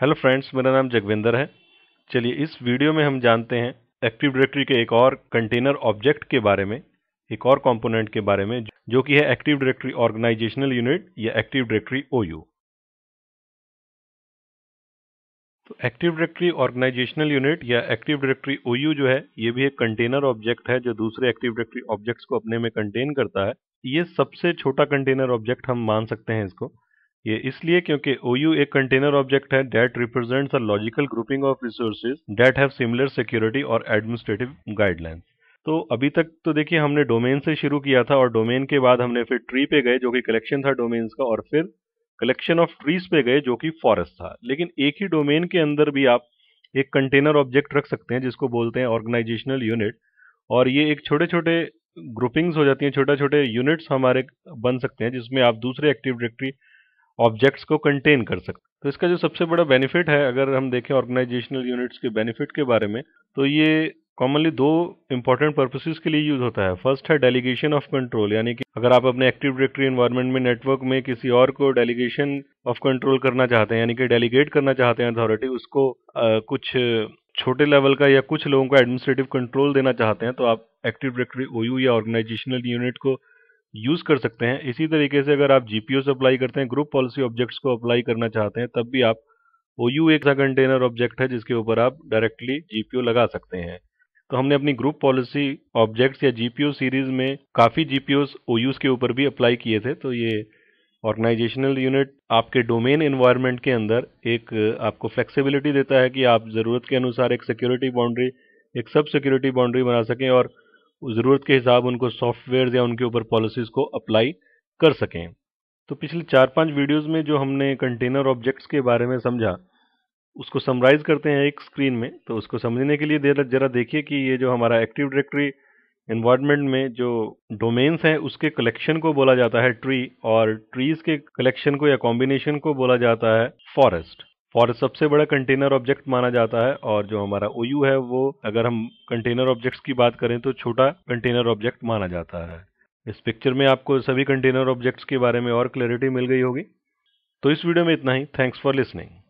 hello friends मेरा नाम जगविंदर है चलिए इस वीडियो में हम जानते हैं एक्टिव डायरेक्टरी के एक और कंटेनर ऑब्जेक्ट के बारे में एक और कंपोनेंट के बारे में जो कि है एक्टिव डायरेक्टरी ऑर्गेनाइजेशनल यूनिट या एक्टिव डायरेक्टरी ओयू तो एक्टिव डायरेक्टरी ऑर्गेनाइजेशनल यूनिट या एक्टिव डायरेक्टरी ओयू जो है ये भी एक कंटेनर ऑब्जेक्ट है जो दूसरे एक्टिव डायरेक्टरी ऑब्जेक्ट्स को अपने में कंटेन करता है ये सबसे छोटा कंटेनर ऑब्जेक्ट हम मान सकते हैं इसको ये इसलिए क्योंकि OU एक कंटेनर ऑब्जेक्ट है that represent a logical grouping of resources that have similar security और एडमिनिस्ट्रेटिव गाइडलाइंस तो अभी तक तो देखिए हमने डोमेन से शुरू किया था और डोमेन के बाद हमने फिर ट्री पे गए जो कि कलेक्शन था डोमेन्स का और फिर कलेक्शन ऑफ ट्रीज पे गए जो कि फॉरेस्ट था लेकिन एक ही डोमेन के अंदर भी आप एक कंटेनर ऑब्जेक्ट रख सकते हैं जिसको बोलते हैं ऑर्गेनाइजेशनल यूनिट और ये एक छोटे छोटे ग्रुपिंग्स हो जाती हैं छोटे छोटे यूनिट्स हमारे बन सकते हैं जिसमें आप दूसरे एक्टिव डायरेक्टरी ऑब्जेक्ट्स को कंटेन कर सकते तो इसका जो सबसे बड़ा बेनिफिट है अगर हम देखें ऑर्गेनाइजेशनल यूनिट्स के बेनिफिट के बारे में तो ये कॉमनली दो इंपॉर्टेंट पर्पसेस के लिए यूज होता है फर्स्ट है डेलीगेशन ऑफ कंट्रोल यानी कि अगर आप अपने एक्टिव डायरेक्टरी एनवायरमेंट में नेटवर्क में किसी और को डेलीगेशन ऑफ कंट्रोल करना चाहते हैं यानी कि डेलीगेट करना चाहते हैं अथॉरिटी उसको आ, कुछ छोटे लेवल का या कुछ लोगों को एडमिनिस्ट्रेटिव कंट्रोल देना चाहते हैं तो आप एक्टिव डायरेक्टरी ओयू या ऑर्गेनाइजेशनल यूनिट को यूज़ कर सकते हैं इसी तरीके से अगर आप जीपीओ से अप्लाई करते हैं ग्रुप पॉलिसी ऑब्जेक्ट्स को अप्लाई करना चाहते हैं तब भी आप ओ यू एक सा कंटेनर ऑब्जेक्ट है जिसके ऊपर आप डायरेक्टली जीपीओ लगा सकते हैं तो हमने अपनी ग्रुप पॉलिसी ऑब्जेक्ट्स या जीपीओ सीरीज में काफ़ी ओ ओयूज के ऊपर भी अप्लाई किए थे तो ये ऑर्गेनाइजेशनल यूनिट आपके डोमेन इन्वायरमेंट के अंदर एक आपको फ्लेक्सिबिलिटी देता है कि आप ज़रूरत के अनुसार एक सिक्योरिटी बाउंड्री एक सब सिक्योरिटी बाउंड्री बना सकें और ज़रूरत के हिसाब उनको सॉफ्टवेयर या उनके ऊपर पॉलिसीज़ को अप्लाई कर सकें तो पिछले चार पांच वीडियोस में जो हमने कंटेनर ऑब्जेक्ट्स के बारे में समझा उसको समराइज करते हैं एक स्क्रीन में तो उसको समझने के लिए जरा देखिए कि ये जो हमारा एक्टिव डायरेक्टरी इन्वायरमेंट में जो डोमेन्स हैं उसके कलेक्शन को बोला जाता है ट्री और ट्रीज के कलेक्शन को या कॉम्बिनेशन को बोला जाता है फॉरेस्ट और सबसे बड़ा कंटेनर ऑब्जेक्ट माना जाता है और जो हमारा ओयू है वो अगर हम कंटेनर ऑब्जेक्ट्स की बात करें तो छोटा कंटेनर ऑब्जेक्ट माना जाता है इस पिक्चर में आपको सभी कंटेनर ऑब्जेक्ट्स के बारे में और क्लैरिटी मिल गई होगी तो इस वीडियो में इतना ही थैंक्स फॉर लिसनिंग